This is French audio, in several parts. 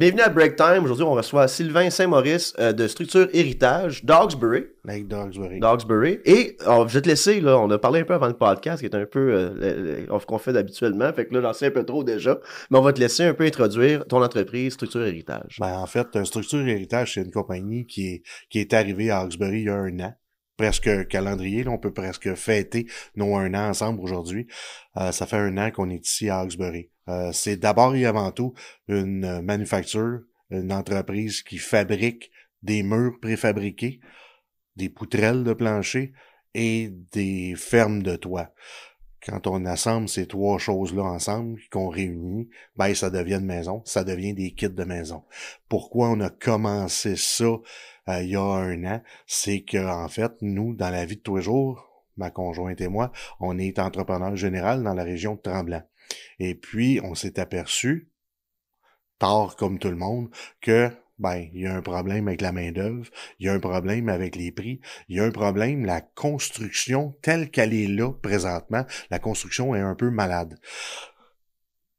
Bienvenue à Break Time. Aujourd'hui, on reçoit Sylvain Saint-Maurice euh, de Structure Héritage d'Augsbury. Like Dogsbury. Dogsbury. Et oh, je vais te laisser, là, on a parlé un peu avant le podcast, qui est un peu euh, qu'on fait habituellement. Fait que là, j'en sais un peu trop déjà. Mais on va te laisser un peu introduire ton entreprise Structure Héritage. Ben, en fait, euh, Structure Héritage, c'est une compagnie qui est, qui est arrivée à Augsbury il y a un an presque calendrier. Là, on peut presque fêter nos un an ensemble aujourd'hui. Euh, ça fait un an qu'on est ici à Hawkesbury. Euh, c'est d'abord et avant tout une euh, manufacture, une entreprise qui fabrique des murs préfabriqués, des poutrelles de plancher et des fermes de toit. Quand on assemble ces trois choses-là ensemble, qu'on réunit, ben ça devient une maison, ça devient des kits de maison. Pourquoi on a commencé ça euh, il y a un an, c'est que en fait, nous, dans la vie de tous les jours, ma conjointe et moi, on est entrepreneur général dans la région de Tremblant. Et puis, on s'est aperçu, tard comme tout le monde, que ben, il y a un problème avec la main-d'œuvre, il y a un problème avec les prix, il y a un problème, la construction telle qu'elle est là présentement, la construction est un peu malade.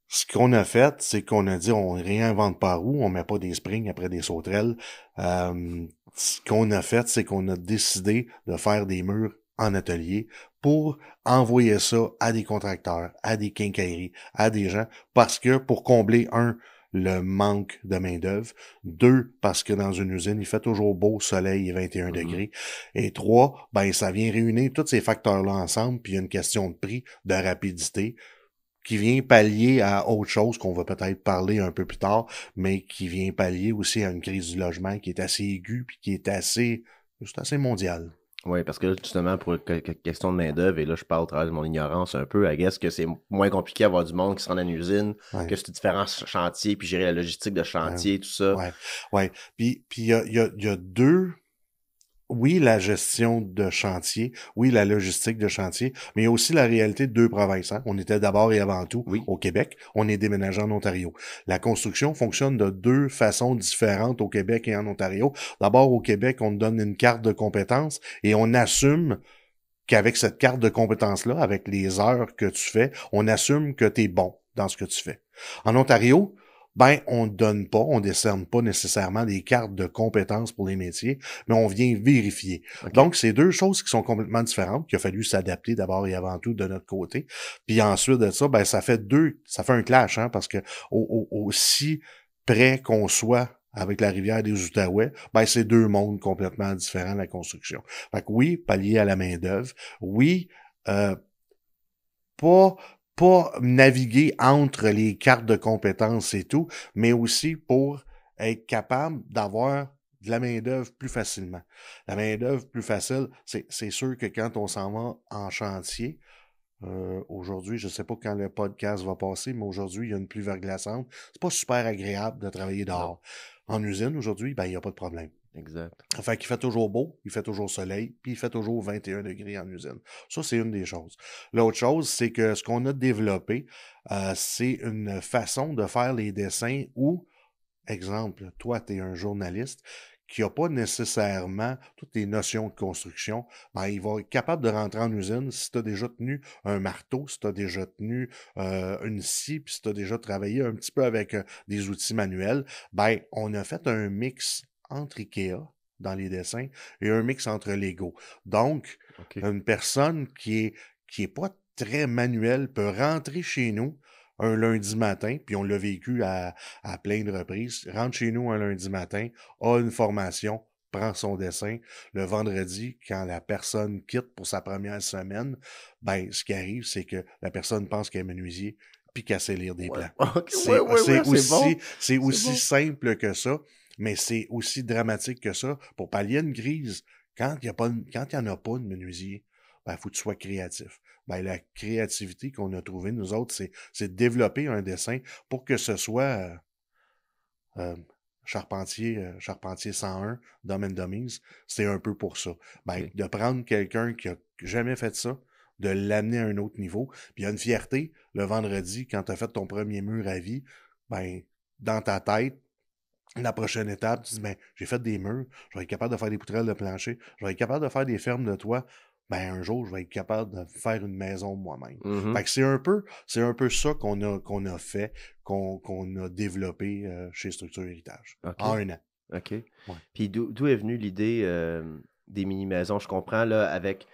Ce qu'on a fait, c'est qu'on a dit on réinvente pas où, on met pas des springs après des sauterelles. Euh, ce qu'on a fait, c'est qu'on a décidé de faire des murs en atelier pour envoyer ça à des contracteurs, à des quincailleries, à des gens, parce que pour combler, un, le manque de main-d'œuvre. Deux, parce que dans une usine, il fait toujours beau, soleil et 21 mm-hmm. degrés. Et trois, ben, ça vient réunir tous ces facteurs-là ensemble, puis il y a une question de prix, de rapidité, qui vient pallier à autre chose qu'on va peut-être parler un peu plus tard, mais qui vient pallier aussi à une crise du logement qui est assez aiguë, puis qui est assez, c'est assez mondial. Oui, parce que justement, pour la question de main-d'œuvre, et là, je parle au travers de mon ignorance un peu, à guess que c'est moins compliqué d'avoir du monde qui se rend à une usine que c'est différents chantiers, puis gérer la logistique de chantier, tout ça. Oui, ouais. Puis il y, a, y, a, y a deux oui, la gestion de chantier, oui, la logistique de chantier, mais aussi la réalité de deux provinces. Hein. On était d'abord et avant tout au Québec, on est déménagé en Ontario. La construction fonctionne de deux façons différentes au Québec et en Ontario. D'abord, au Québec, on donne une carte de compétence et on assume qu'avec cette carte de compétences-là, avec les heures que tu fais, on assume que tu es bon dans ce que tu fais. En Ontario, ben, on ne donne pas, on ne décerne pas nécessairement des cartes de compétences pour les métiers, mais on vient vérifier. Donc, c'est deux choses qui sont complètement différentes, qu'il a fallu s'adapter d'abord et avant tout de notre côté. Puis ensuite de ça, ben, ça fait deux, ça fait un clash, hein, parce que aussi près qu'on soit avec la rivière des Outaouais, ben c'est deux mondes complètement différents la construction. Fait que oui, pallier à la main d'œuvre, oui, euh, pas pas naviguer entre les cartes de compétences et tout, mais aussi pour être capable d'avoir de la main-d'œuvre plus facilement. La main-d'œuvre plus facile, c'est sûr que quand on s'en va en chantier, euh, aujourd'hui, je ne sais pas quand le podcast va passer, mais aujourd'hui, il y a une pluie verglaçante. C'est pas super agréable de travailler dehors. En usine, aujourd'hui, ben, il n'y a pas de problème. Exact. Fait qu'il fait toujours beau, il fait toujours soleil, puis il fait toujours 21 degrés en usine. Ça, c'est une des choses. L'autre chose, c'est que ce qu'on a développé, euh, c'est une façon de faire les dessins où, exemple, toi, tu es un journaliste qui n'a pas nécessairement toutes les notions de construction, ben, il va être capable de rentrer en usine si tu as déjà tenu un marteau, si tu as déjà tenu euh, une scie, puis si tu as déjà travaillé un petit peu avec euh, des outils manuels. Ben, on a fait un mix entre Ikea dans les dessins et un mix entre Lego. Donc, une personne qui n'est qui est pas très manuelle peut rentrer chez nous un lundi matin, puis on l'a vécu à, plein de reprises, rentre chez nous un lundi matin, a une formation, prend son dessin. Le vendredi, quand la personne quitte pour sa première semaine, ben, ce qui arrive, c'est que la personne pense qu'elle est menuisier, puis qu'elle sait lire des plans. c'est aussi, simple que ça mais c'est aussi dramatique que ça. Pour pallier une grise, quand il n'y en a pas de menuisier, il ben, faut que tu sois créatif. Ben, la créativité qu'on a trouvée, nous autres, c'est de développer un dessin pour que ce soit euh, euh, Charpentier, euh, Charpentier 101, Domaine de mise. C'est un peu pour ça. Ben, De prendre quelqu'un qui a jamais fait ça, de l'amener à un autre niveau. Puis il y a une fierté le vendredi, quand tu as fait ton premier mur à vie, ben, dans ta tête, la prochaine étape, tu dis, ben, j'ai fait des murs, je vais être capable de faire des poutrelles de plancher, je vais être capable de faire des fermes de toit, ben, un jour, je vais être capable de faire une maison moi-même. Mm-hmm. Fait que c'est un peu, c'est un peu ça qu'on a, qu'on a fait, qu'on, a développé euh, chez Structure Héritage. En un an. OK. Puis d'où est venue l'idée euh, des mini-maisons? Je comprends, là, avec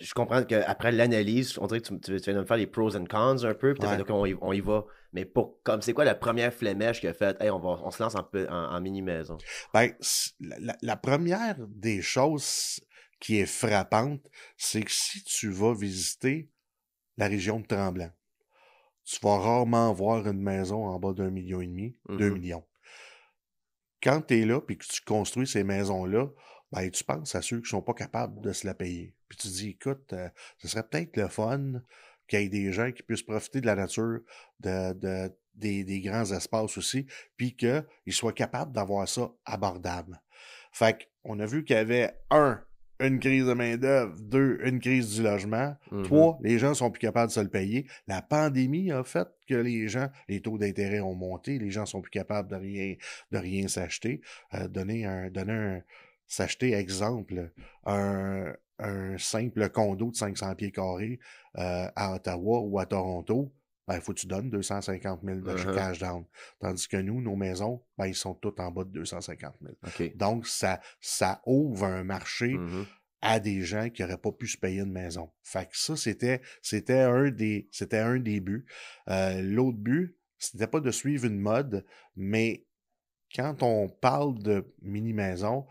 je comprends qu'après l'analyse, on dirait que tu, viens de me faire les pros and cons un peu, puis tu on, y, y va. Mais pour comme c'est quoi la première flémèche qui a fait Hey, on va on se lance en, en, mini-maison? Ben, la, première des choses qui est frappante, c'est que si tu vas visiter la région de Tremblant, tu vas rarement voir une maison en bas d'un million et demi, deux mm-hmm. millions. Quand tu es là et que tu construis ces maisons-là, ben, tu penses à ceux qui sont pas capables de se la payer. Puis tu dis, écoute, euh, ce serait peut-être le fun qu'il y ait des gens qui puissent profiter de la nature, de, des, des, grands espaces aussi, puis qu'ils soient capables d'avoir ça abordable. Fait qu'on a vu qu'il y avait un, une crise de main-d'œuvre, deux, une crise du logement, mm-hmm. trois, les gens sont plus capables de se le payer. La pandémie a fait que les gens, les taux d'intérêt ont monté, les gens sont plus capables de rien, s'acheter. Euh, donner un, donner un, s'acheter, exemple, un, simple condo de 500 pieds carrés euh, à Ottawa ou à Toronto, il ben, faut que tu donnes 250 000 de uh-huh. cash down. Tandis que nous, nos maisons, ben, ils sont toutes en bas de 250 000. Donc, ça, ça ouvre un marché mm-hmm. à des gens qui n'auraient pas pu se payer une maison. Fait que ça, c'était, c'était un des, c'était un buts. Euh, l'autre but, c'était pas de suivre une mode, mais quand on parle de mini-maison,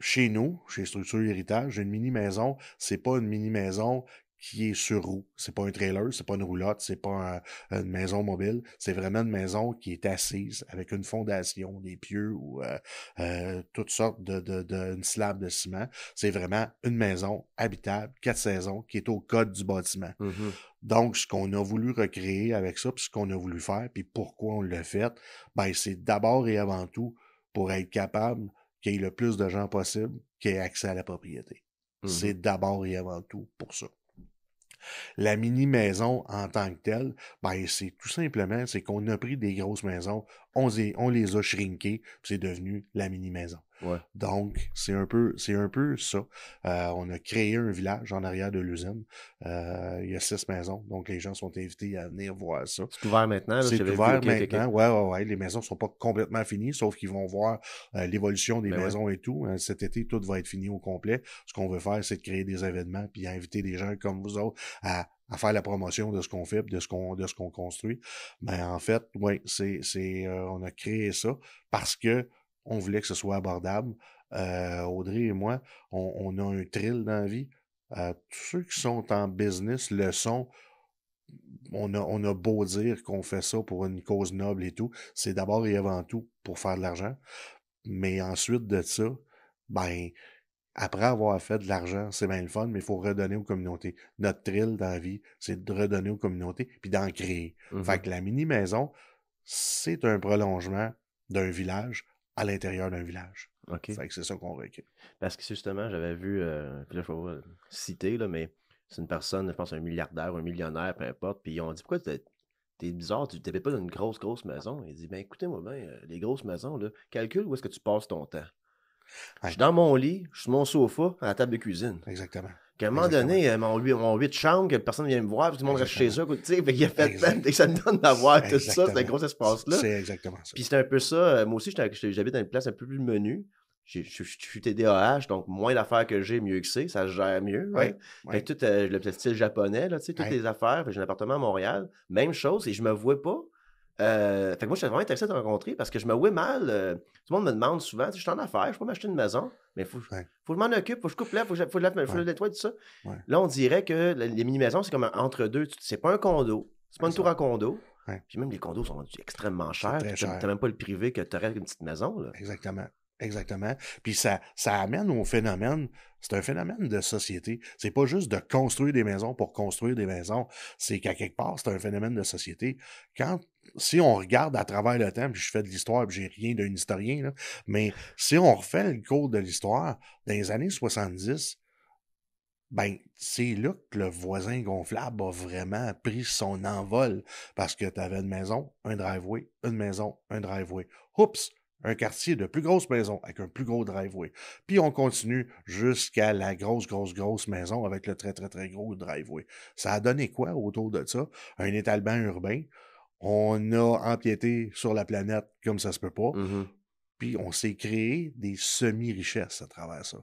chez nous, chez Structure Héritage, une mini-maison. C'est pas une mini-maison qui est sur roue. C'est pas un trailer, c'est pas une roulotte, c'est pas une maison mobile. C'est vraiment une maison qui est assise avec une fondation, des pieux ou euh, euh, toutes sortes de, de slab de ciment. C'est vraiment une maison habitable, quatre saisons, qui est au code du bâtiment. Mm hmm. Donc, ce qu'on a voulu recréer avec ça, puis ce qu'on a voulu faire, puis pourquoi on l'a fait, ben c'est d'abord et avant tout pour être capable qu'il y ait le plus de gens possible qui ait accès à la propriété. Mhm. C'est d'abord et avant tout pour ça. La mini-maison en tant que telle, ben, c'est tout simplement, c'est qu'on a pris des grosses maisons, on, les, on les a shrinkées, c'est devenu la mini-maison. Donc, c'est un peu, c'est un peu ça. Euh, on a créé un village en arrière de l'usine. Euh, il y a six maisons, donc les gens sont invités à venir voir ça. C'est ouvert maintenant. C'est ouvert maintenant. Ouais, ouais, ouais, Les maisons sont pas complètement finies, sauf qu'ils vont voir euh, l'évolution des ben maisons et tout. cet été, tout va être fini au complet. Ce qu'on veut faire, c'est de créer des événements puis inviter des gens comme vous autres à faire la promotion de ce qu'on fait, de ce qu'on de ce qu'on construit. Mais ben, en fait, oui, c'est c'est on a créé ça parce que on voulait que ce soit abordable. Euh, Audrey et moi, on, a un thrill dans la vie. Euh, tous ceux qui sont en business le sont. On a, beau dire qu'on fait ça pour une cause noble et tout, c'est d'abord et avant tout pour faire de l'argent. Mais ensuite de ça, ben, après avoir fait de l'argent, c'est bien le fun, mais il faut redonner aux communautés. Notre thrill dans la vie, c'est de redonner aux communautés, puis d'en créer. Mmh que la mini-maison, c'est un prolongement d'un village à l'intérieur d'un village. OK. C'est ça qu'on récupère. Parce que justement, j'avais vu, euh, puis là, faut citer, là, mais c'est une personne, je pense, un milliardaire, un millionnaire, peu importe, puis ils ont dit pourquoi tu T'es bizarre, tu t'habites pas dans une grosse, grosse maison. Il dit, ben écoutez-moi bien, euh, les grosses maisons, là, calcule où est-ce que tu passes ton temps. Je suis dans mon lit, je suis sur mon sofa, à la table de cuisine. Exactement. Qu'à un moment donné, euh, mon, mon 8 chambres, que personne vient me voir, tout le monde reste chez eux. Tu sais, il a fait et ça me donne d'avoir tout ça, c'est un gros espace-là. C'est exactement ça. Puis c'est un peu ça. Euh, moi aussi, j'habite dans une place un peu plus menue. Je, suis TDAH, donc moins d'affaires que j'ai, mieux que c'est, ça se gère mieux. Ouais, tout euh, le style japonais, là, tu sais, toutes les affaires. J'ai un appartement à Montréal, même chose, et je me vois pas euh, fait que moi, j'étais vraiment intéressé de te rencontrer parce que je me ouais mal. Euh, tout le monde me demande souvent, je suis en affaires, je peux m'acheter une maison, mais faut, faut que je m'en occupe, faut que je coupe là, faut que faut que je, le tout ça. Là, on dirait que les mini-maisons, c'est comme entre-deux. C'est pas un condo, c'est pas une tour à condo. Puis même les condos sont extrêmement chers. Tu cher. même pas le privé que tu t'aurais une petite maison. Là. Exactement. Exactement. Puis ça, ça amène au phénomène, c'est un phénomène de société. C'est pas juste de construire des maisons pour construire des maisons. C'est qu'à quelque part, c'est un phénomène de société. Quand si on regarde à travers le temps, puis je fais de l'histoire, puis j'ai rien d'un historien, mais si on refait le cours de l'histoire, dans les années 70, ben, c'est là que le voisin gonflable a vraiment pris son envol parce que tu avais une maison, un driveway, une maison, un driveway. Oups! Un quartier de plus grosse maison avec un plus gros driveway. Puis on continue jusqu'à la grosse, grosse, grosse maison avec le très, très, très gros driveway. Ça a donné quoi autour de ça? Un étalement urbain, on a empiété sur la planète comme ça se peut pas. Mm-hmm. Puis on s'est créé des semi-richesses à travers ça.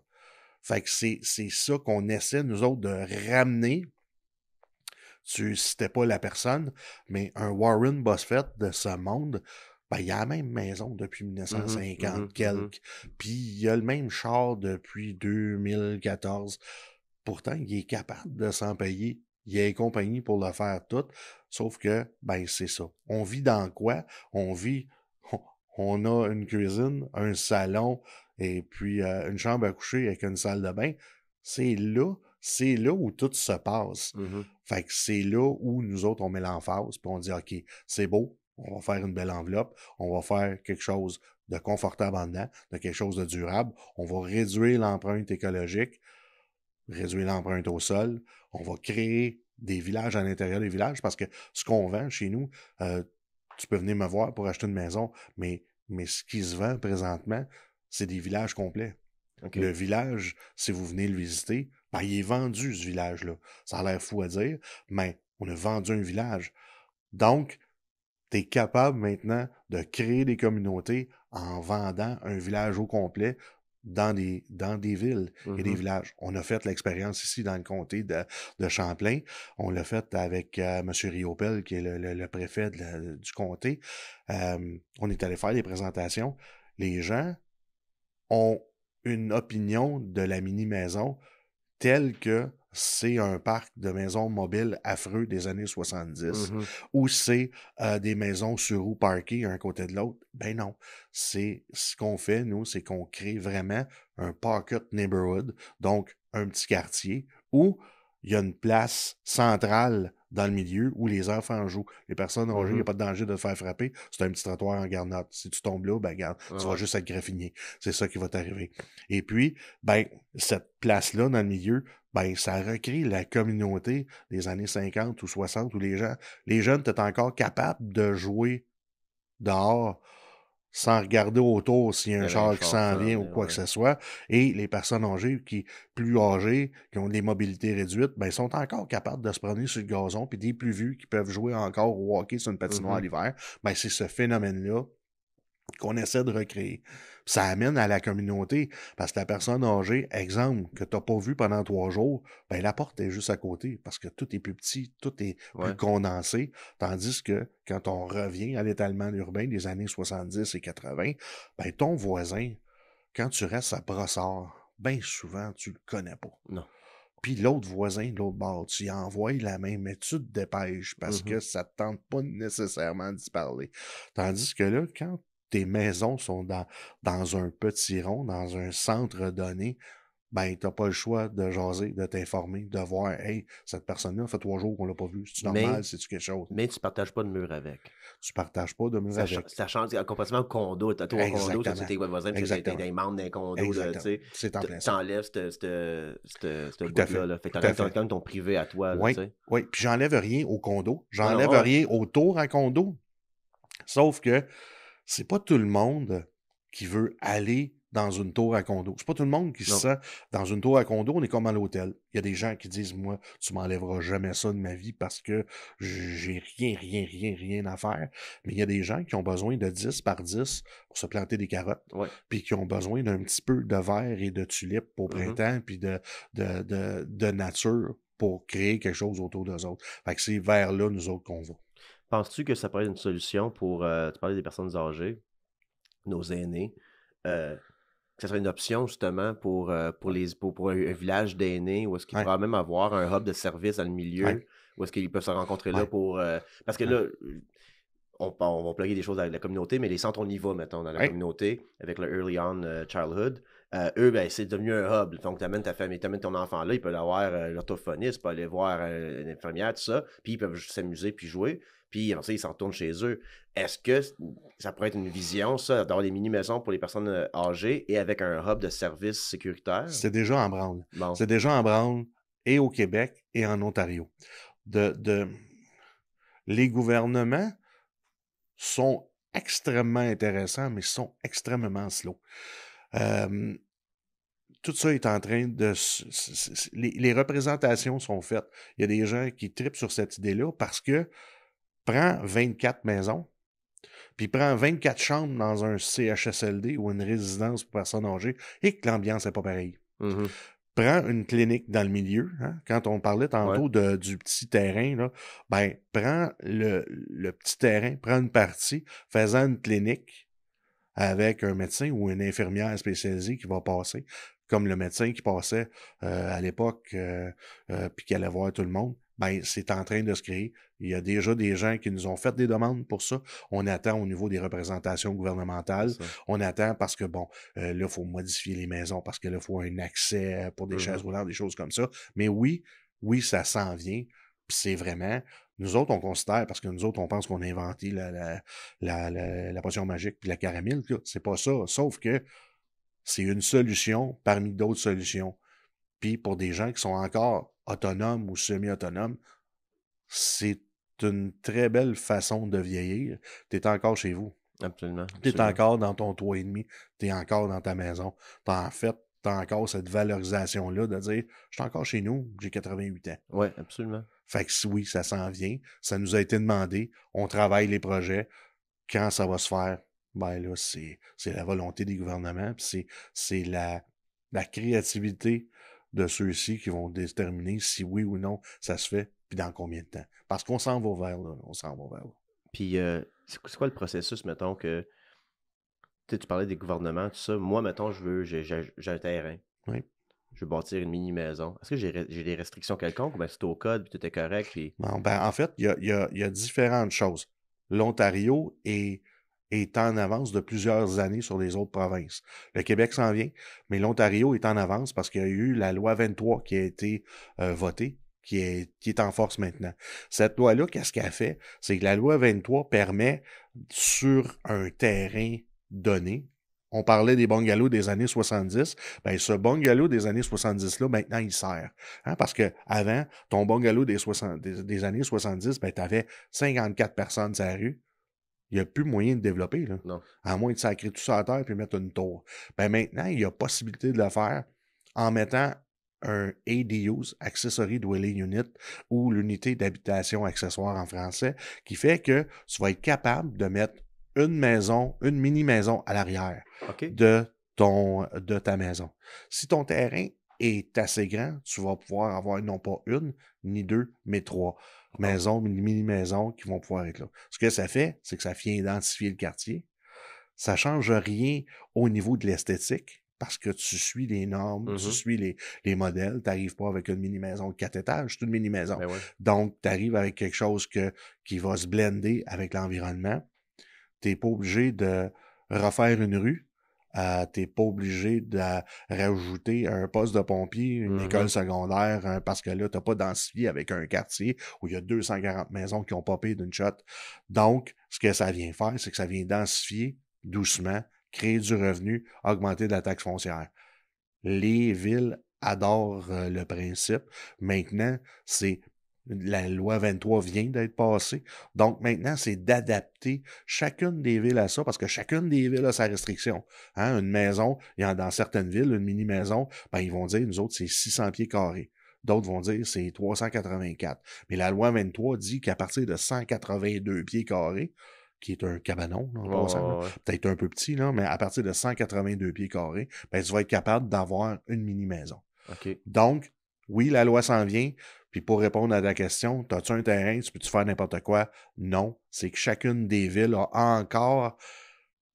Fait que c'est, ça qu'on essaie, nous autres, de ramener. Tu citais pas la personne, mais un Warren Buffett de ce monde, ben, il a la même maison depuis 1950 mm-hmm. mm-hmm. quelque puis il a le même char depuis 2014. Pourtant, il est capable de s'en payer il y a une compagnie pour le faire tout. Sauf que, ben, c'est ça. On vit dans quoi? On vit, on a une cuisine, un salon, et puis euh, une chambre à coucher avec une salle de bain. C'est là, c'est là où tout se passe. Mmh fait que c'est là où nous autres, on met l'emphase, puis on dit, OK, c'est beau, on va faire une belle enveloppe, on va faire quelque chose de confortable en dedans, de quelque chose de durable, on va réduire l'empreinte écologique, réduire l'empreinte au sol. On va créer des villages à l'intérieur des villages parce que ce qu'on vend chez nous, euh, tu peux venir me voir pour acheter une maison, mais, ce qui se vend présentement, c'est des villages complets. Le village, si vous venez le visiter, ben, il est vendu, ce village-là. Ça a l'air fou à dire, mais on a vendu un village. Donc, tu es capable maintenant de créer des communautés en vendant un village au complet dans des, dans des villes et des mm-hmm. villages. On a fait l'expérience ici dans le comté de, Champlain. On l'a fait avec euh, M. Riopel, qui est le, préfet du comté. Euh, on est allé faire des présentations. Les gens ont une opinion de la mini-maison telle que c'est un parc de maisons mobiles affreux des années 70, mmh ou c'est des maisons sur roues parkées un côté de l'autre. Ben non. C'est ce qu'on fait, nous, c'est qu'on crée vraiment un pocket neighborhood, donc un petit quartier où il y a une place centrale dans le milieu où les enfants jouent. Les personnes mmh âgées, il n'y a pas de danger de te faire frapper. C'est un petit trottoir en garnotte. Si tu tombes là, ben garde, tu vas juste être graffiné. C'est ça qui va t'arriver. Et puis, ben, cette place-là dans le milieu, ben, ça recrée la communauté des années 50 ou 60 où les gens, les jeunes étaient encore capables de jouer dehors sans regarder autour s'il y a un char qui s'en vient ou quoi que ce soit. Et les personnes âgées qui, plus âgées, qui ont des mobilités réduites, ben, sont encore capables de se promener sur le gazon. Puis des plus vus qui peuvent jouer encore ou hockey sur une mmh patinoire à l'hiver, ben, c'est ce phénomène-là qu'on essaie de recréer. Ça amène à la communauté, parce que la personne âgée, exemple, que tu n'as pas vu pendant trois jours, ben la porte est juste à côté, parce que tout est plus petit, tout est plus condensé, tandis que quand on revient à l'étalement urbain des années 70 et 80, ben ton voisin, quand tu restes à Brossard, bien souvent, tu le connais pas. Non. Puis l'autre voisin de l'autre bord, tu y envoies la même étude de te parce mm-hmm. que ça ne te tente pas nécessairement d'y parler. Tandis que là, quand tes maisons sont dans, dans un petit rond, dans un centre donné, ben, t'as pas le choix de jaser, de t'informer, de voir, hey, cette personne-là, fait trois jours qu'on l'a pas vue. C'est normal, c'est quelque chose. Mais tu partages pas de mur avec. Tu partages pas de mur ça avec. ta ça change euh, complètement au condo. T'as toi au condo, tu tes voisins, tu des membres d'un condo, tu sais. C'est en T'enlèves ce bout-là, Fait que t'as quand même ton privé à toi, là, Oui. Oui. Puis j'enlève rien au condo. Ah, j'enlève rien autour à condo. Sauf que, c'est pas tout le monde qui veut aller dans une tour à condo. C'est pas tout le monde qui se sent dans une tour à condo, on est comme à l'hôtel. Il y a des gens qui disent Moi, tu m'enlèveras jamais ça de ma vie parce que j'ai rien, rien, rien, rien à faire. Mais il y a des gens qui ont besoin de 10 par 10 pour se planter des carottes, puis qui ont besoin d'un petit peu de verre et de tulipes au mm-hmm. printemps, puis de, de, nature pour créer quelque chose autour d'eux autres. Fait que c'est vers là, nous autres, qu'on va. Penses-tu que ça pourrait être une solution pour, euh, tu parlais des personnes âgées, nos aînés, euh, que ça serait une option justement pour, euh, pour, les, pour, un, village d'aînés où est-ce qu'il pourraient même avoir un hub de service dans le milieu, ou est-ce qu'ils peuvent se rencontrer là pour... parce que là, on, va plugger des choses avec la communauté, mais les centres, on y va, mettons, dans la communauté, avec le Early On Childhood. eux, ben, c'est devenu un hub. Donc, tu amènes ta famille, tu amènes ton enfant là, ils peuvent avoir euh, l'orthophoniste, ils peuvent aller voir une infirmière, tout ça. Puis, ils peuvent s'amuser puis jouer puis ils s'en retournent chez eux. Est-ce que ça pourrait être une vision, ça, d'avoir des mini-maisons pour les personnes euh, âgées et avec un hub de services sécuritaires? C'est déjà en branle. C'est déjà en branle et au Québec et en Ontario. De, Les gouvernements sont extrêmement intéressants, mais sont extrêmement slow. tout ça est en train de... Les, les, représentations sont faites. Il y a des gens qui tripent sur cette idée-là parce que prends 24 maisons, puis prends 24 chambres dans un CHSLD ou une résidence pour personnes âgées et que l'ambiance n'est pas pareille. Mm-hmm. Prends une clinique dans le milieu. Hein. Quand on parlait tantôt du petit terrain, là, ben, prends le, petit terrain, prends une partie, faisant une clinique avec un médecin ou une infirmière spécialisée qui va passer, comme le médecin qui passait euh, à l'époque, euh, euh, puis qui allait voir tout le monde ben, c'est en train de se créer. Il y a déjà des gens qui nous ont fait des demandes pour ça. On attend au niveau des représentations gouvernementales. On attend parce que, bon, euh, là, il faut modifier les maisons parce que là, il faut un accès pour des chaises mm-hmm. roulantes, des choses comme ça. Mais oui, oui, ça s'en vient. c'est vraiment, nous autres, on considère, parce que nous autres, on pense qu'on a inventé la, la, la, potion magique puis la caramille. C'est pas ça. Sauf que c'est une solution parmi d'autres solutions. Puis pour des gens qui sont encore autonome ou semi-autonome, c'est une très belle façon de vieillir. Tu es encore chez vous. Absolument. Tu es encore dans ton toit et demi, tu es encore dans ta maison. En fait, tu as encore cette valorisation-là de dire Je suis encore chez nous, j'ai 88 ans. Oui, absolument. Fait que oui, ça s'en vient. Ça nous a été demandé. On travaille les projets. Quand ça va se faire, ben là, c'est la volonté des gouvernements, c'est la, la créativité de ceux-ci qui vont déterminer si oui ou non ça se fait, puis dans combien de temps. Parce qu'on s'en va vers là, on s'en va vers Puis euh, c'est quoi le processus, mettons, que tu parlais des gouvernements, tout ça. Moi, mettons, je veux, j'ai un terrain. Oui. Je veux bâtir une mini-maison. Est-ce que j'ai des restrictions quelconques ou c'est au code, puis tout est correct? Puis... ben, en fait, il y a, y a différentes choses. L'Ontario est est en avance de plusieurs années sur les autres provinces. Le Québec s'en vient, mais l'Ontario est en avance parce qu'il y a eu la loi 23 qui a été euh, votée, qui est, est en force maintenant. Cette loi-là, qu'est-ce qu'elle fait? C'est que la loi 23 permet sur un terrain donné, on parlait des bungalows des années 70. Ben, ce bungalow des années 70-là, maintenant, il sert. Hein? Parce que avant, ton bungalow des, années 70, ben, tu avais 54 personnes sur la rue. Il n'y a plus moyen de développer. À moins de sacrer tout ça à terre et mettre une tour. Ben maintenant, il y a possibilité de le faire en mettant un ADUs, Accessory Dwelling Unit, ou l'unité d'habitation accessoire en français, qui fait que tu vas être capable de mettre une maison, une mini-maison à l'arrière de, de ta maison. Si ton terrain est assez grand, tu vas pouvoir avoir non pas une, ni deux, mais trois maisons, mini-maisons qui vont pouvoir être là. Ce que ça fait, c'est que ça vient identifier le quartier. Ça ne change rien au niveau de l'esthétique parce que tu suis les normes, tu mm-hmm. suis les, modèles. Tu n'arrives pas avec une mini-maison de quatre étages, c'est une mini-maison. Ben Donc, tu arrives avec quelque chose que, qui va se blender avec l'environnement. Tu n'es pas obligé de refaire une rue tu n'es pas obligé de rajouter un poste de pompier, une mm-hmm. école secondaire, hein, parce que là, tu n'as pas densifié avec un quartier où il y a 240 maisons qui ont payé d'une shot. Donc, ce que ça vient faire, c'est que ça vient densifier doucement, créer du revenu, augmenter de la taxe foncière. Les villes adorent euh, le principe. Maintenant, c'est la loi 23 vient d'être passée. Donc maintenant, c'est d'adapter chacune des villes à ça, parce que chacune des villes a sa restriction. Hein, une maison, dans certaines villes, une mini-maison, ben, ils vont dire, nous autres, c'est 600 pieds carrés. D'autres vont dire c'est 384. Mais la loi 23 dit qu'à partir de 182 pieds carrés, qui est un cabanon, peut-être un peu petit, là, mais à partir de 182 pieds carrés, ben, tu vas être capable d'avoir une mini-maison. Donc, oui, la loi s'en vient. Puis pour répondre à ta question, as-tu un terrain, tu peux-tu faire n'importe quoi? Non. C'est que chacune des villes a encore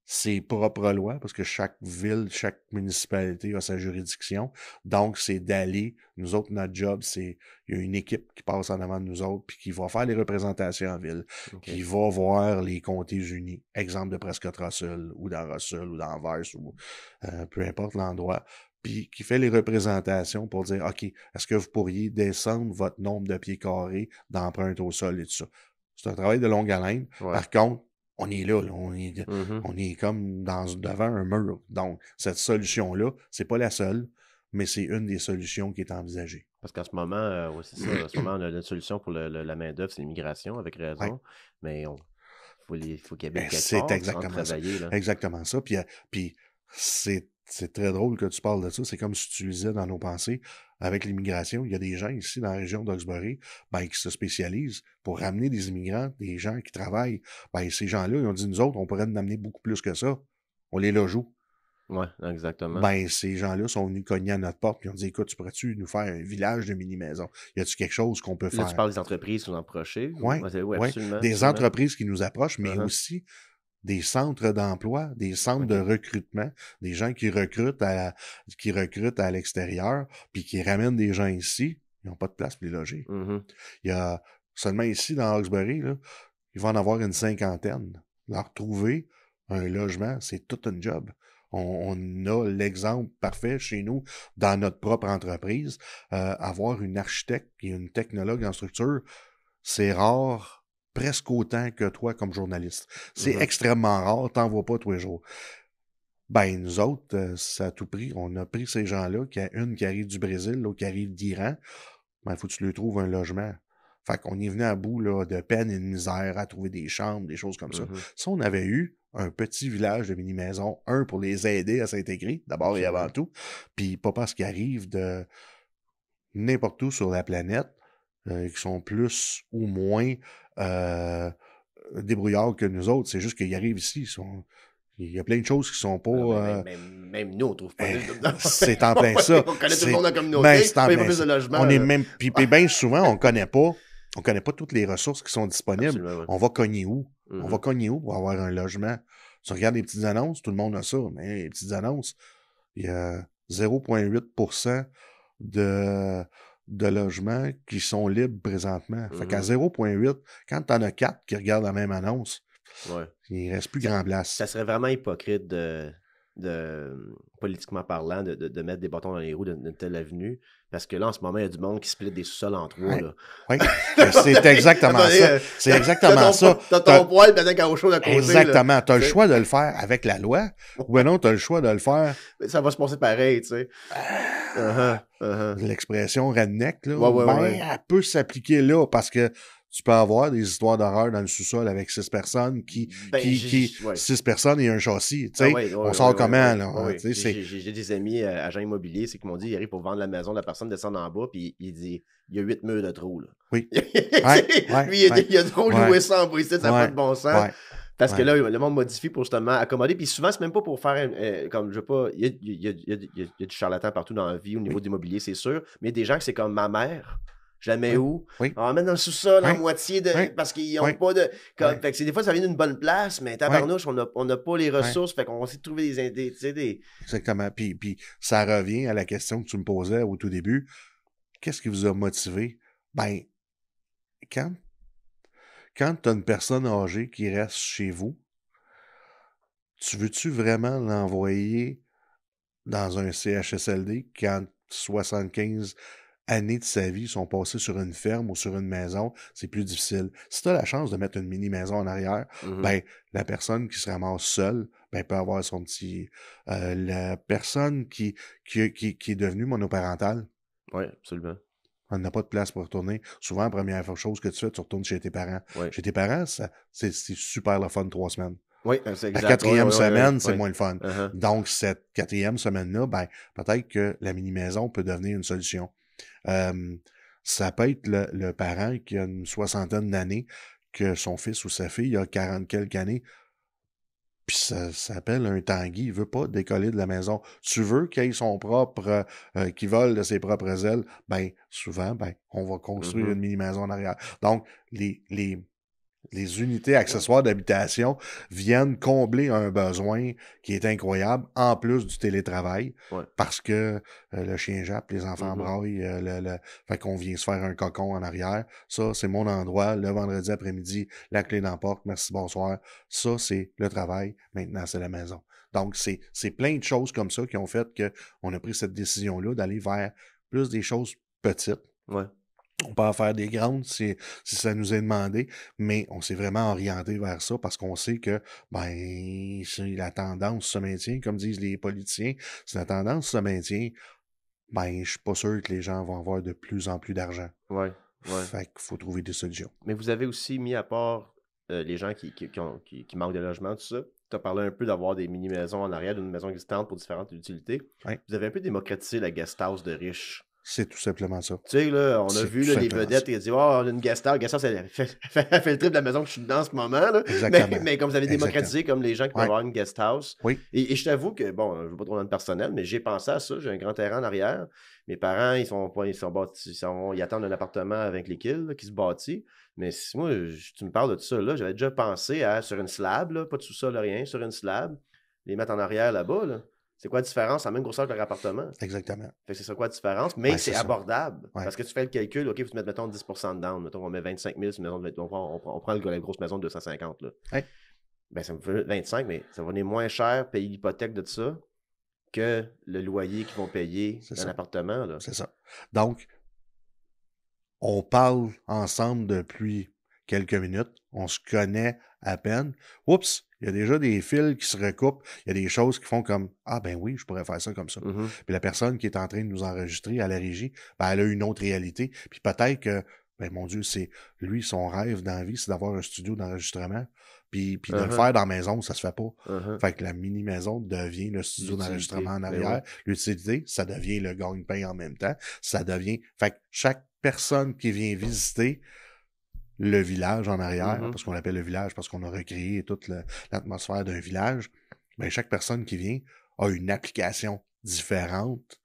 ses propres lois, parce que chaque ville, chaque municipalité a sa juridiction. Donc, c'est d'aller. Nous autres, notre job, c'est il y a une équipe qui passe en avant de nous autres, puis qui va faire les représentations en ville, qui va voir les comtés unis, exemple de Prescott Russell, ou dans Russell, ou dans ou euh, peu importe l'endroit, puis qui fait les représentations pour dire, OK, est-ce que vous pourriez descendre votre nombre de pieds carrés d'empreinte au sol et tout ça? C'est un travail de longue haleine. Par contre, on est là, on, est, mm-hmm. on, est, comme dans, devant un mur. Donc, cette solution-là, c'est pas la seule, mais c'est une des solutions qui est envisagée. Parce qu'en ce moment, euh, c'est ça, en ce moment, on a une solution pour le, la main-d'œuvre, c'est l'immigration, avec raison. Mais on, faut faut qu'il y ait ben, C'est exactement ça. Exactement ça. Puis, euh, puis c'est c'est très drôle que tu parles de ça. C'est comme si tu disais dans nos pensées avec l'immigration. Il y a des gens ici dans la région d'Oxbury ben, qui se spécialisent pour ramener des immigrants, des gens qui travaillent. Ben, ces gens-là, ils ont dit, nous autres, on pourrait nous amener beaucoup plus que ça. On les loge joue. Oui, exactement. Ben, ces gens-là sont venus cogner à notre porte puis ont dit Écoute, tu pourrais-tu nous faire un village de mini-maison Y a-tu quelque chose qu'on peut faire Tu parles des entreprises qui nous approchent. Des entreprises qui nous approchent, mais uh-huh. aussi des centres d'emploi, des centres de recrutement, des gens qui recrutent à qui recrutent à l'extérieur, puis qui ramènent des gens ici, ils n'ont pas de place pour les loger. Mmh il y a seulement ici dans Hawkesbury, ils vont en avoir une cinquantaine. Leur trouver un logement, c'est tout un job. On, a l'exemple parfait chez nous dans notre propre entreprise. Euh, avoir une architecte et une technologue en structure, c'est rare presque autant que toi comme journaliste. C'est mm-hmm. extrêmement rare, t'en vois pas tous les jours. Ben, nous autres, euh, ça a tout pris. On a pris ces gens-là, qui a une qui arrive du Brésil, l'autre qui arrive d'Iran. Ben, faut que tu lui trouves un logement. Fait qu'on est venu à bout là, de peine et de misère à trouver des chambres, des choses comme ça. Mm-hmm. Si on avait eu un petit village de mini maisons un pour les aider à s'intégrer, d'abord et avant mm-hmm. tout, puis pas parce qu'ils arrivent de n'importe où sur la planète, euh, qui sont plus ou moins euh, débrouillard que nous autres. C'est juste qu'ils arrivent ici, Il y a plein de choses qui sont ah pas. Euh, même, nous, on trouve pas. Ben, c'est en plein ça. on connaît tout le monde la communauté. Ben, c'est en plein plus de logements. On est même. Puis, bien souvent, on connaît pas. On connaît pas toutes les ressources qui sont disponibles. On va cogner où? On va mm-hmm. cogner où pour avoir un logement? Tu regardes les petites annonces, tout le monde a ça, mais les petites annonces, il y a 0,8 de de logements qui sont libres présentement. Fait qu'à 0,8, mhm. quand t'en as 4 qui regardent la même annonce, il reste plus grand place. Ça serait vraiment hypocrite de, de euh, politiquement parlant, de, de, mettre des bâtons dans les roues d'une telle avenue. Parce que là, en ce moment, il y a du monde qui split des sous-sols en trois. Oui, c'est exactement ça. Euh, c'est exactement ça. T'as ton poil, chaud à côté. Exactement. T'as le choix de le faire avec la loi ou non, t'as le choix de le faire. ça va se passer pareil, tu sais. Ah. Uh-huh, uh-huh. L'expression redneck, là, ben, elle peut s'appliquer là parce que tu peux avoir des histoires d'horreur dans le sous-sol avec six personnes qui, ben, qui, six personnes et un châssis, tu sais, on sent comment, là, J'ai des amis euh, agents immobiliers, c'est qui m'ont dit, il arrivent pour vendre la maison, la personne descend en bas, puis il dit, il y a huit murs de trous, là. Oui. Lui, il, y a trop loué ça en ça fait pas de bon sens. Parce que là, le monde modifie pour justement accommoder. Puis souvent, c'est même pas pour faire. Euh, comme je veux pas. Il y, a, du charlatan partout dans la vie au niveau de l'immobilier, c'est sûr. Mais des gens que c'est comme ma mère jamais où. on On mettre dans le sous-sol la moitié de, parce qu'ils n'ont pas de. des fois, ça vient d'une bonne place, mais tabarnouche, on n'a pas les ressources. Fait qu'on essaie de trouver des, des, des. Exactement. Puis, puis ça revient à la question que tu me posais au tout début. Qu'est-ce qui vous a motivé? Ben, quand, quand tu as une personne âgée qui reste chez vous, tu veux-tu vraiment l'envoyer dans un CHSLD quand 75 années de sa vie sont passées sur une ferme ou sur une maison, c'est plus difficile. Si tu as la chance de mettre une mini-maison en arrière, mm-hmm. ben, la personne qui se ramasse seule, ben, peut avoir son petit... Euh, la personne qui, qui, est devenue monoparentale. Oui, absolument on n'a pas de place pour retourner. Souvent, la première chose que tu fais, tu retournes chez tes parents. Chez tes parents, c'est super le fun trois semaines. Oui, c'est La quatrième semaine, c'est moins le fun. Uh-huh. Donc, cette quatrième semaine-là, ben, peut-être que la mini-maison peut devenir une solution ça peut être le, parent qui a une soixantaine d'années, que son fils ou sa fille a quarante quelques années, puis ça s'appelle un tanguy, il veut pas décoller de la maison. Tu veux qu'il ait son propre, qui euh, euh, qu'il vole de ses propres ailes, ben souvent, ben on va construire mm-hmm. une mini-maison en arrière. Donc, les, les, les unités accessoires d'habitation viennent combler un besoin qui est incroyable, en plus du télétravail, parce que euh, le chien jappe, les enfants mm-hmm. braillent, euh, le, le, fait qu'on vient se faire un cocon en arrière. Ça, c'est mon endroit. Le vendredi après-midi, la clé porte, merci, bonsoir. Ça, c'est le travail. Maintenant, c'est la maison. Donc, c'est plein de choses comme ça qui ont fait qu'on a pris cette décision-là d'aller vers plus des choses petites. Ouais on peut en faire des grandes si, ça nous est demandé, mais on s'est vraiment orienté vers ça parce qu'on sait que ben, la tendance se maintient, comme disent les politiciens, si la tendance se maintient, ben, je suis pas sûr que les gens vont avoir de plus en plus d'argent. Oui, ouais. Fait qu'il faut trouver des solutions. Mais vous avez aussi mis à part euh, les gens qui, qui, manquent de logement, tout ça. Tu as parlé un peu d'avoir des mini-maisons en arrière d'une maison existante pour différentes utilités. Vous avez un peu démocratisé la guest house de riches. C'est tout simplement ça. Tu sais, là, on a vu les vedettes qui ont dit Oh, on a une guest house, elle fait, le trip de la maison que je suis dans en ce moment. Là. Mais, comme vous avez démocratisé, comme les gens qui peuvent avoir une guest house. Oui. Et, je t'avoue que, bon, je ne veux pas trop dans le personnel, mais j'ai pensé à ça. J'ai un grand terrain en arrière. Mes parents, ils sont ils sont ils, attendent un appartement avec les qui se bâtit. Mais si moi, tu me parles de tout ça, là, j'avais déjà pensé à sur une slab, là, pas de sous-sol, rien, sur une slab, les mettre en arrière là-bas. Là. C'est quoi la différence? Ça la même grosseur que l'appartement. Exactement. c'est ça quoi la différence? Mais c'est abordable. Parce que tu fais le calcul, OK, vous te mettre, mettons, 10 de down. Mettons, on met 25 000 une maison de, on, prend, on, prend la grosse maison de 250. Là. Ben, ça me fait 25, mais ça va venir moins cher, payer l'hypothèque de ça, que le loyer qu'ils vont payer dans l'appartement. C'est ça. Donc, on parle ensemble depuis quelques minutes. On se connaît à peine. Oups, il y a déjà des fils qui se recoupent. Il y a des choses qui font comme Ah, ben oui, je pourrais faire ça comme ça. Mmh puis la personne qui est en train de nous enregistrer à la régie, ben, elle a une autre réalité. Puis peut-être que, ben mon Dieu, c'est lui, son rêve dans la vie, c'est d'avoir un studio d'enregistrement. Puis, puis de le uh-huh. faire dans la maison, ça se fait pas. Uh-huh. Fait que la mini-maison devient le studio d'enregistrement en ben arrière. L'utilité, ça devient le gang pain en même temps. Ça devient. Fait que chaque personne qui vient visiter, le village en arrière, mm-hmm. parce qu'on appelle le village, parce qu'on a recréé toute l'atmosphère d'un village, mais ben, chaque personne qui vient a une application différente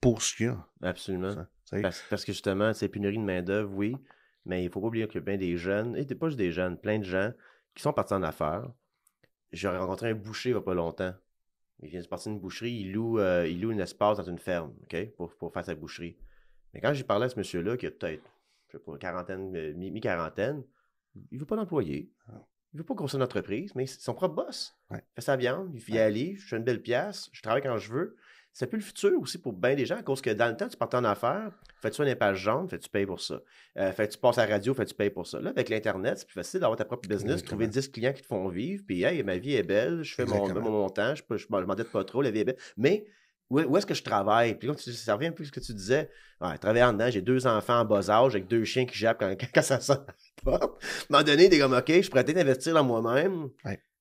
pour ce qu'il y a. Absolument. parce, que justement, c'est pénurie de main-d'œuvre, oui, mais il ne faut pas oublier a plein des jeunes, et pas juste des jeunes, plein de gens qui sont partis en affaires. J'ai rencontré un boucher il n'y a pas longtemps. Il vient de partir d'une boucherie, il loue, euh, il loue un espace dans une ferme, OK, pour, pour faire sa boucherie. Mais quand j'ai parlé à ce monsieur-là, qui a peut-être pour quarantaine, euh, mi-quarantaine, il veut pas d'employé. Ah. Il veut pas grossir une entreprise, mais c'est son propre boss. Il fait sa viande, il vit aller, je fais une belle pièce, je travaille quand je veux. C'est plus le futur aussi pour bien des gens, à cause que dans le temps, tu partais en affaires, fais-tu un page jaune, fais-tu payer pour ça. Euh, fais-tu passer à la radio, fais-tu payer pour ça. Là, avec l'Internet, c'est plus facile d'avoir ta propre business, trouver 10 clients qui te font vivre, puis hey, ma vie est belle, je fais mon, mon, montant, je, ne je m'endette pas trop, la vie est belle. Mais où, est-ce que je travaille? Puis comme tu, ça revient un peu à ce que tu disais. Ouais, en dedans, j'ai deux enfants en bas âge avec deux chiens qui jappent quand, quand ça sort à un moment donné, des comme OK, je pourrais peut-être investir dans moi-même.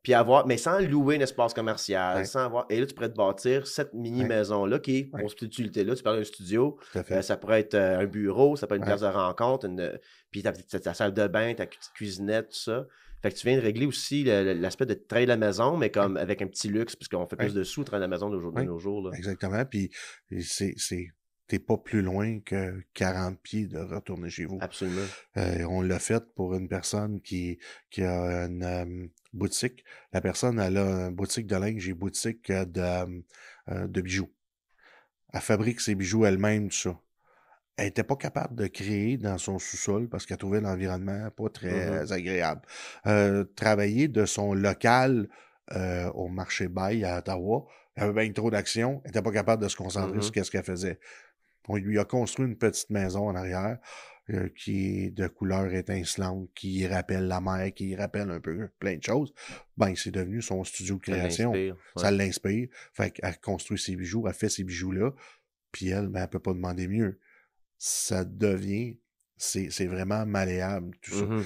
Puis avoir, mais sans louer un espace commercial, sans avoir. Et là, tu pourrais te bâtir cette mini-maison-là qui pour cette utilité-là. Tu parles d'un studio, euh, ça pourrait être euh, un bureau, ça peut être une place de rencontre, puis ta, ta, salle de bain, ta petite cuisinette, tout ça tu viens de régler aussi l'aspect de travailler de la maison, mais comme avec un petit luxe, puisqu'on fait plus de sous travailler de la maison de, nos jours. Exactement. Puis c'est t'es pas plus loin que 40 pieds de retourner chez vous. Absolument. Euh, on l'a fait pour une personne qui, qui a une boutique. La personne, elle a une boutique de linge et boutique euh, de, euh, de bijoux. Elle fabrique ses bijoux elle-même, tout ça elle n'était pas capable de créer dans son sous-sol parce qu'elle trouvait l'environnement pas mmh très agréable. Euh, travailler de son local euh, au marché bail à Ottawa, elle avait bien trop d'action, elle n'était pas capable de se concentrer mmh sur ce qu'elle faisait. On lui a construit une petite maison en arrière euh, qui est de couleur étincelante, qui rappelle la mer, qui rappelle un peu plein de choses. Ben, c'est devenu son studio de création. Ça l'inspire. Fait qu'elle construit ses bijoux, elle fait ses bijoux-là. Puis elle, ben, elle peut pas demander mieux ça devient c'est vraiment malléable tout ça mmh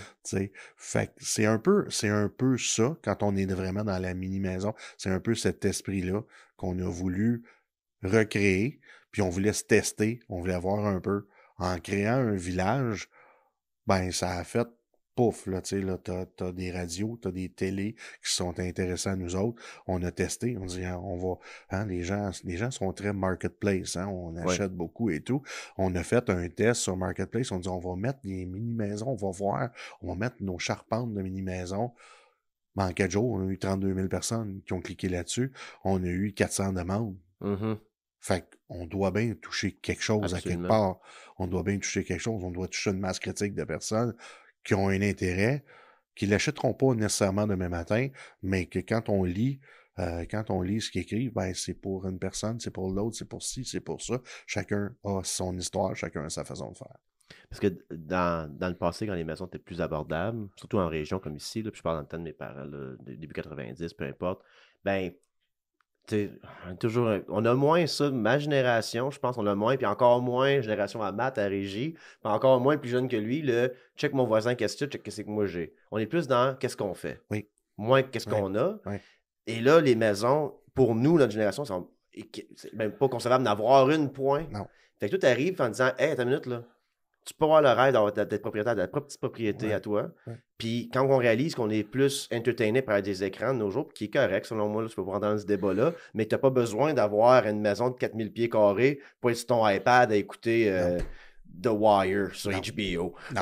fait c'est un peu c'est un peu ça quand on est vraiment dans la mini maison c'est un peu cet esprit là qu'on a voulu recréer puis on voulait se tester on voulait voir un peu en créant un village ben ça a fait pouf, là, tu sais, là, t'as, des radios, t'as des télés qui sont intéressants à nous autres. On a testé, on dit, hein, on va, hein, les gens, les gens sont très marketplace, hein, on achète beaucoup et tout. On a fait un test sur marketplace, on dit, on va mettre des mini-maisons, on va voir, on va mettre nos charpentes de mini-maisons. Ben, en quatre jours, on a eu 32 000 personnes qui ont cliqué là-dessus. On a eu 400 demandes. Mm-hmm. Fait qu'on doit bien toucher quelque chose à quelque part. On doit bien toucher quelque chose. On doit toucher une masse critique de personnes qui ont un intérêt, qui ne l'achèteront pas nécessairement demain matin, mais que quand on lit, euh, quand on lit ce qu'ils écrivent, ben, c'est pour une personne, c'est pour l'autre, c'est pour ci, c'est pour ça. Chacun a son histoire, chacun a sa façon de faire. Parce que dans, dans le passé, quand les maisons étaient plus abordables, surtout en région comme ici, là, puis je parle dans le temps de mes parents, début 90, peu importe, ben toujours, on a moins ça, ma génération, je pense on a moins, puis encore moins génération à maths, à régie, encore moins plus jeune que lui, le check mon voisin, qu'est-ce que tu check qu'est-ce que moi j'ai. On est plus dans qu'est-ce qu'on fait, oui. moins qu'est-ce qu'on a. Et là, les maisons, pour nous, notre génération, c'est même pas concevable d'avoir une point. Fait que tout arrive en disant, hey, attends minute, là, tu peux avoir le rêve d'être propriétaire de ta propre petite propriété à toi. Puis quand on réalise qu'on est plus entertainé par des écrans de nos jours, qui est correct selon moi, là, je peux prendre dans ce débat-là, mais tu n'as pas besoin d'avoir une maison de 4000 pieds carrés pour être sur ton iPad à écouter. Euh, The Wire sur HBO. Non.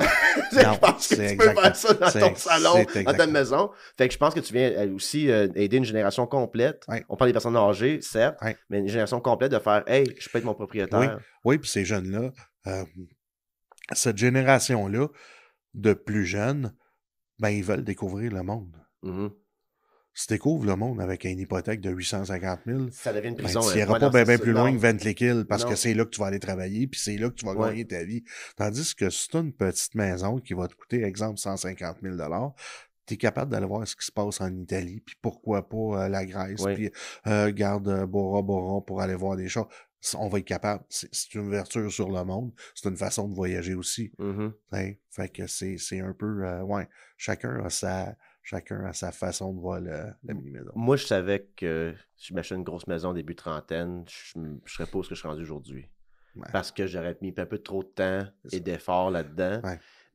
je pense que tu peux faire ça dans ton salon, dans ta maison. Fait que je pense que tu viens euh, aussi euh, aider une génération complète. On parle des personnes âgées, certes, mais une génération complète de faire Hey, je peux être mon propriétaire. Oui, puis ces jeunes-là, cette génération-là de plus jeunes, ben, ils veulent découvrir le monde. Mm-hmm. Si tu découvres le monde avec une hypothèque de 850 000, ça devient une ben, prison. tu n'iras hein. pas bien plus loin que Ventley Hill parce que c'est là que tu vas aller travailler puis c'est là que tu vas gagner ta vie. Tandis que si tu as une petite maison qui va te coûter, exemple, 150 000 tu es capable d'aller voir ce qui se passe en Italie, puis pourquoi pas euh, la Grèce, puis euh, garde euh, Bora Bora pour aller voir des choses on va être capable. C'est une ouverture sur le monde. C'est une façon de voyager aussi. Mmh fait que c'est un peu. Euh, chacun a sa. Chacun a sa façon de voir le, la mini-maison. Moi, je savais que si je m'achetais une grosse maison début trentaine, je, ne serais pas que je suis rendu aujourd'hui. Parce que j'aurais mis un peu trop de temps et d'efforts là-dedans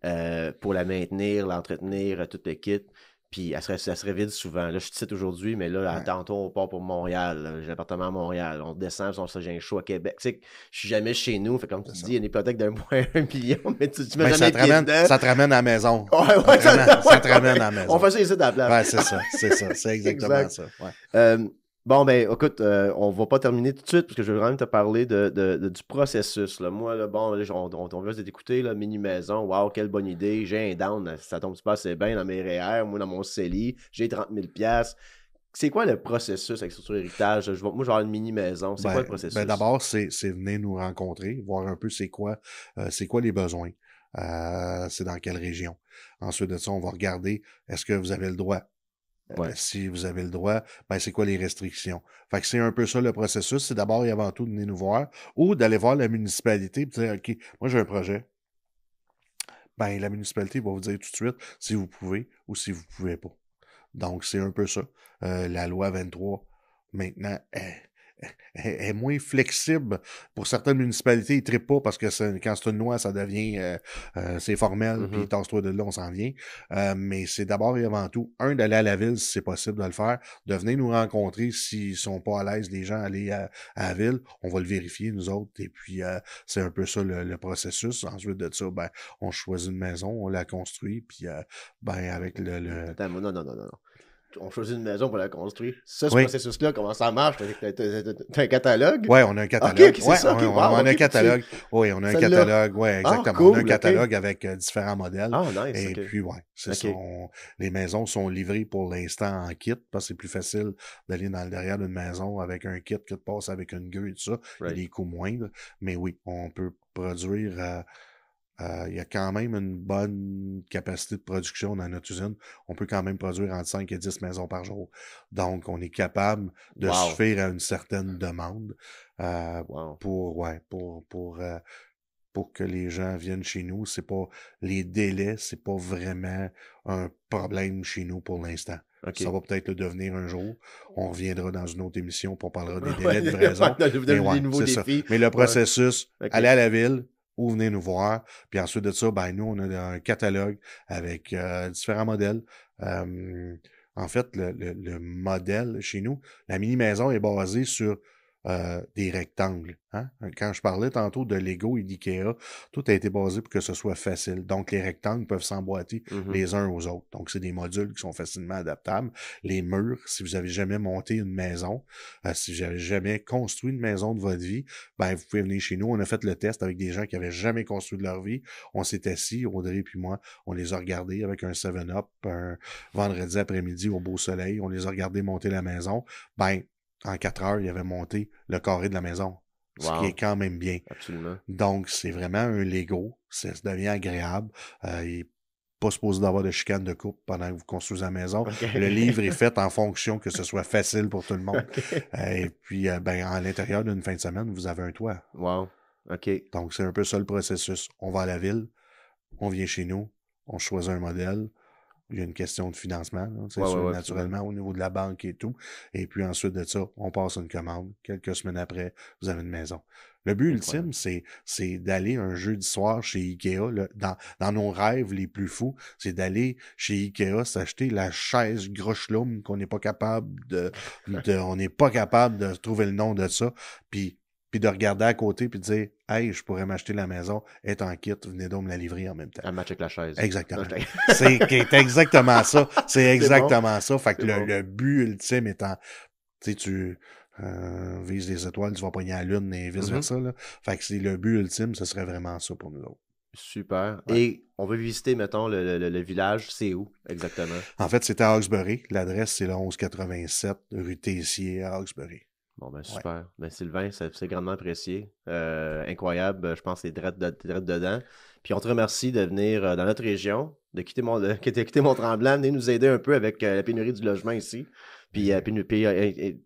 euh, pour la maintenir, l'entretenir, euh, tout le kit. Puis elle serait, ça serait vide souvent. Là, je te cite aujourd'hui, mais là, tantôt, on part pour Montréal. J'ai l'appartement à Montréal. On descend, on se j'ai un show à Québec. Tu sais, je suis jamais chez nous. Fait comme tu dis, il y a une hypothèque d'un point un million, mais tu, mets ben, ça te, ramène, ça te ramène à la maison. Ouais, ouais, ça, te ramène à la maison. On fait ça ici à la place. Ouais, c'est ça. C'est ça. C'est exactement ça. Ouais. Euh, Bon, ben, écoute, on euh, on va pas terminer tout de suite parce que je veux quand même te parler du processus. Moi, bon, on, on, on vient la mini maison, waouh, quelle bonne idée, j'ai un down, ça tombe pas assez bien dans mes REER, moi, dans mon CELI, j'ai 30 000 C'est quoi le processus avec structure héritage? Je, moi, je une mini maison. C'est quoi le ben, ben, processus? D'abord, c'est venir nous rencontrer, voir un peu c'est quoi, euh, c'est quoi les besoins. Euh, c'est dans quelle région. Ensuite de ça, on va regarder est-ce que vous avez le droit euh, si vous avez le droit, ben c'est quoi les restrictions. Fait c'est un peu ça le processus. C'est d'abord et avant tout de venir nous voir ou d'aller voir la municipalité et dire OK, moi j'ai un projet. Ben, la municipalité va vous dire tout de suite si vous pouvez ou si vous ne pouvez pas. Donc, c'est un peu ça. Euh, la loi 23, maintenant, est est, moins flexible. Pour certaines municipalités, ils ne pas parce que quand c'est une noix ça devient euh, euh, c'est formel, mm puis hmm. tasse-toi de là, on s'en vient. Euh, mais c'est d'abord et avant tout, un, d'aller à la ville si c'est possible de le faire, de venir nous rencontrer s'ils sont pas à l'aise, les gens, aller à, la ville, on va le vérifier, nous autres, et puis c'est un peu ça le, le, processus. Ensuite de ça, ben, on choisit une maison, on la construit, puis ben, avec le... non, non, non. non on choisit une maison pour la construire. Ça, ce processus-là, comment ça marche? T'as un catalogue? Oui, on a un catalogue. on, a un catalogue. Oui, on a un catalogue. Oui, exactement. on a un catalogue avec euh, différents modèles. Ah, nice, Et puis, oui, les maisons sont livrées pour l'instant en kit parce que c'est plus facile d'aller dans le derrière d'une maison avec un kit que de passer avec une gueule et tout ça. Il y a des coûts moindres. Mais oui, on peut produire... Euh, euh, il y a quand même une bonne capacité de production dans notre usine. On peut quand même produire entre 5 et 10 maisons par jour. Donc, on est capable de suffire à une certaine demande euh, pour, pour, euh, pour, que les gens viennent chez nous. C'est pas les délais, c'est pas vraiment un problème chez nous pour l'instant. Ça va peut-être le devenir un jour. On reviendra dans une autre émission pour parler des délais de livraison. mais, le processus, aller à la ville, ou venez nous voir. Puis ensuite de ça, ben, nous, on a un catalogue avec euh, différents modèles. en fait, le, le, le, modèle chez nous, la mini-maison est basée sur euh, des rectangles. Hein? Quand je parlais tantôt de Lego et d'IKEA, tout a été basé pour que ce soit facile. Donc, les rectangles peuvent s'emboîter mmh les uns aux autres. Donc, c'est des modules qui sont facilement adaptables. Les murs, si vous avez jamais monté une maison, euh, si vous avez jamais construit une maison de votre vie, ben, vous pouvez venir chez nous. On a fait le test avec des gens qui n'avaient jamais construit de leur vie. On s'est assis, Audrey puis moi, on les a regardés avec un 7-up un vendredi après-midi au beau soleil. On les a regardés monter la maison. Ben, en quatre heures, il avait monté le carré de la maison. Ce qui est quand même bien. Absolument. Donc, c'est vraiment un Lego. Ça devient agréable. Euh, il n'est pas supposé d'avoir de chicane de coupe pendant que vous construisez la maison. Le livre est fait en fonction que ce soit facile pour tout le monde. Euh, et puis, euh, ben, à l'intérieur d'une fin de semaine, vous avez un toit. Wow. OK. Donc, c'est un peu ça le processus. On va à la ville, on vient chez nous, on choisit un modèle, il y a une question de financement, c'est sûr, naturellement, au niveau de la banque et tout. Et puis ensuite de ça, on passe une commande. Quelques semaines après, vous avez une maison. Le but ultime, c'est, c'est d'aller un jeudi soir chez Ikea, dans, dans, nos rêves les plus fous, c'est d'aller chez Ikea s'acheter la chaise Grochelum qu'on n'est pas capable de, de on n'est pas capable de trouver le nom de ça, puis puis de regarder à côté, puis de dire Hey, je pourrais m'acheter la maison, est en kit, venez donc me la livrer en même temps. Un match avec la chaise. Exactement. c'est exactement ça. C'est exactement ça. Fait que le, but ultime étant, tu sais, tu euh, vises les étoiles, tu vas pogner la lune et vice-versa. Mm-hmm. Fait que c'est le but ultime, ce serait vraiment ça pour nous autres. Super. Et on veut visiter, mettons, le, le village. C'est où exactement? En fait, c'est à Hawkesbury. L'adresse, c'est le 1187 rue Tessier à Hawkesbury. Ben, super. Ben, Sylvain, c'est grandement apprécié. Euh, incroyable. Je pense que c'est de, dedans. Puis on te remercie de venir euh, dans notre région, de quitter mon, de, de quitter mon tremblant, nous aider un peu avec euh, la pénurie du logement ici. Puis, pénurie,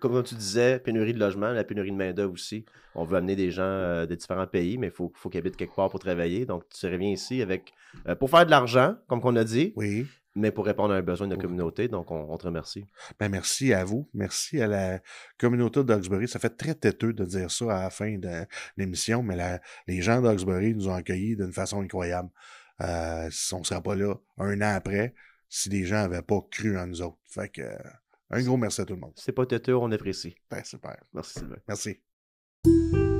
comme tu disais, pénurie de logement, la pénurie de main-d'œuvre aussi. On veut amener des gens de différents pays, mais il faut, faut qu'ils habitent quelque part pour travailler. Donc, tu reviens ici avec pour faire de l'argent, comme qu'on a dit. Oui mais pour répondre à un besoin de la communauté. Donc, on, te remercie. Ben, merci à vous. Merci à la communauté d'Oxbury. Ça fait très têteux de dire ça à la fin de l'émission, mais les gens d'Oxbury nous ont accueillis d'une façon incroyable. Euh, on ne sera pas là un an après si les gens n'avaient pas cru en nous autres. Fait que, un gros merci à tout le monde. C'est pas têteux, on apprécie. Ben, super. Merci, Sylvain. Merci.